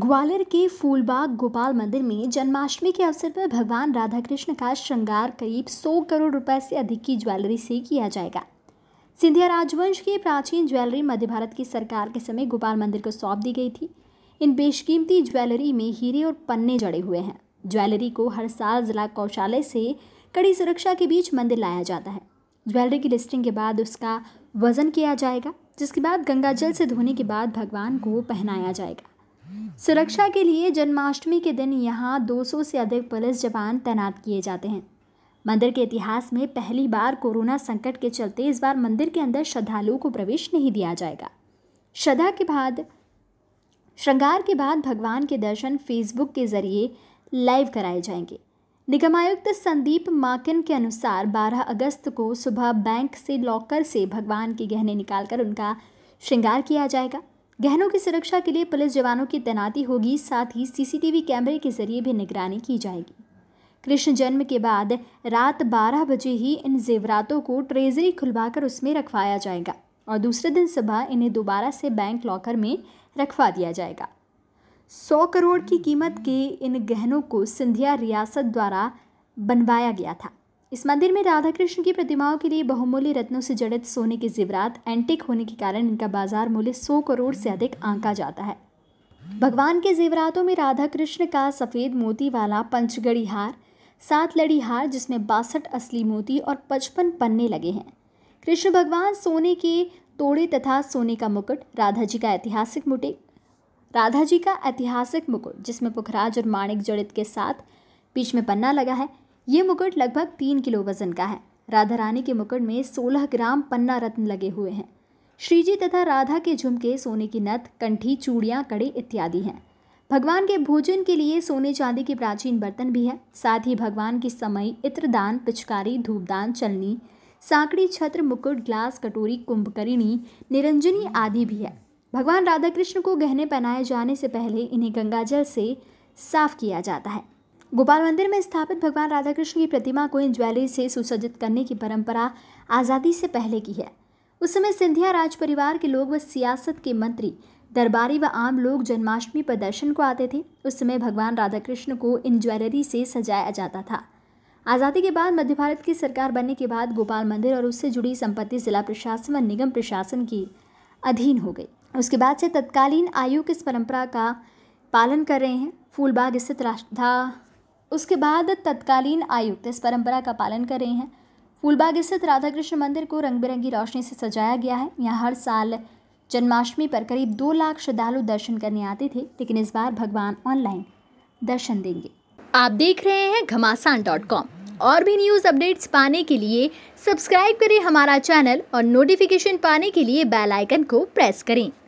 ग्वालियर के फूलबाग गोपाल मंदिर में जन्माष्टमी के अवसर पर भगवान राधा कृष्ण का श्रृंगार करीब 100 करोड़ रुपए से अधिक की ज्वेलरी से किया जाएगा सिंधिया राजवंश की प्राचीन ज्वेलरी मध्य भारत की सरकार के समय गोपाल मंदिर को सौंप दी गई थी इन बेशकीमती ज्वेलरी में हीरे और पन्ने जड़े हुए हैं ज्वेलरी को हर साल जिला कौशालय से कड़ी सुरक्षा के बीच मंदिर लाया जाता है ज्वेलरी की लिस्टिंग के बाद उसका वजन किया जाएगा जिसके बाद गंगाजल से धोने के बाद भगवान को पहनाया जाएगा सुरक्षा के लिए जन्माष्टमी के दिन यहाँ 200 से अधिक पुलिस जवान तैनात किए जाते हैं मंदिर के इतिहास में पहली बार कोरोना संकट के चलते इस बार मंदिर के अंदर श्रद्धालुओं को प्रवेश नहीं दिया जाएगा श्रद्धा के बाद श्रृंगार के बाद भगवान के दर्शन फेसबुक के जरिए लाइव कराए जाएंगे निगमायुक्त संदीप माकिन के अनुसार 12 अगस्त को सुबह बैंक से लॉकर से भगवान के गहने निकालकर उनका श्रृंगार किया जाएगा गहनों की सुरक्षा के लिए पुलिस जवानों की तैनाती होगी साथ ही सीसीटीवी कैमरे के जरिए भी निगरानी की जाएगी कृष्ण जन्म के बाद रात 12 बजे ही इन जेवरातों को ट्रेजरी खुलवाकर उसमें रखवाया जाएगा और दूसरे दिन सुबह इन्हें दोबारा से बैंक लॉकर में रखवा दिया जाएगा सौ करोड़ की कीमत के इन गहनों को सिंधिया रियासत द्वारा बनवाया गया था इस मंदिर में राधा कृष्ण की प्रतिमाओं के लिए बहुमूल्य रत्नों से जड़ित सोने के जेवरात एंटिक होने के कारण इनका बाजार मूल्य सौ करोड़ से अधिक आंका जाता है भगवान के जेवरातों में राधा कृष्ण का सफ़ेद मोती वाला पंचगढ़ी हार सात लड़ी हार जिसमें बासठ असली मोती और पचपन पन्ने लगे हैं कृष्ण भगवान सोने के तोड़े तथा सोने का मुकुट राधा जी का ऐतिहासिक मुटे राधा जी का ऐतिहासिक मुकुट जिसमें पुखराज और माणिक जड़ित के साथ बीच में पन्ना लगा है ये मुकुट लगभग तीन किलो वजन का है राधा रानी के मुकुट में सोलह ग्राम पन्ना रत्न लगे हुए हैं श्रीजी तथा राधा के झुमके सोने की नथ कंठी चूड़ियाँ कड़े इत्यादि हैं भगवान के भोजन के लिए सोने चांदी के प्राचीन बर्तन भी हैं साथ ही भगवान की समय इत्रदान पिचकारी धूपदान चलनी साकड़ी छत्र मुकुट ग्लास कटोरी कुंभकरिणी निरंजनी आदि भी है भगवान राधा कृष्ण को गहने पहनाए जाने से पहले इन्हें गंगाजल से साफ किया जाता है गोपाल मंदिर में स्थापित भगवान राधाकृष्ण की प्रतिमा को इन ज्वेलरी से सुसज्जित करने की परंपरा आज़ादी से पहले की है उस समय सिंधिया राज परिवार के लोग व सियासत के मंत्री दरबारी व आम लोग जन्माष्टमी पर दर्शन को आते थे उस समय भगवान राधाकृष्ण को इन ज्वेलरी से सजाया जाता था आज़ादी के बाद मध्य भारत की सरकार बनने के बाद गोपाल मंदिर और उससे जुड़ी संपत्ति जिला प्रशासन व निगम प्रशासन की अधीन हो गई उसके बाद से तत्कालीन आयोग इस परंपरा का पालन कर रहे हैं फूलबाग स्थित राष्ट्रधा उसके बाद तत्कालीन आयुक्त इस परंपरा का पालन कर रहे हैं फूलबाग स्थित राधा कृष्ण मंदिर को रंग बिरंगी रोशनी से सजाया गया है यहाँ हर साल जन्माष्टमी पर करीब दो लाख श्रद्धालु दर्शन करने आते थे लेकिन इस बार भगवान ऑनलाइन दर्शन देंगे आप देख रहे हैं घमासान डॉट कॉम और भी न्यूज़ अपडेट्स पाने के लिए सब्सक्राइब करें हमारा चैनल और नोटिफिकेशन पाने के लिए बेल आइकन को प्रेस करें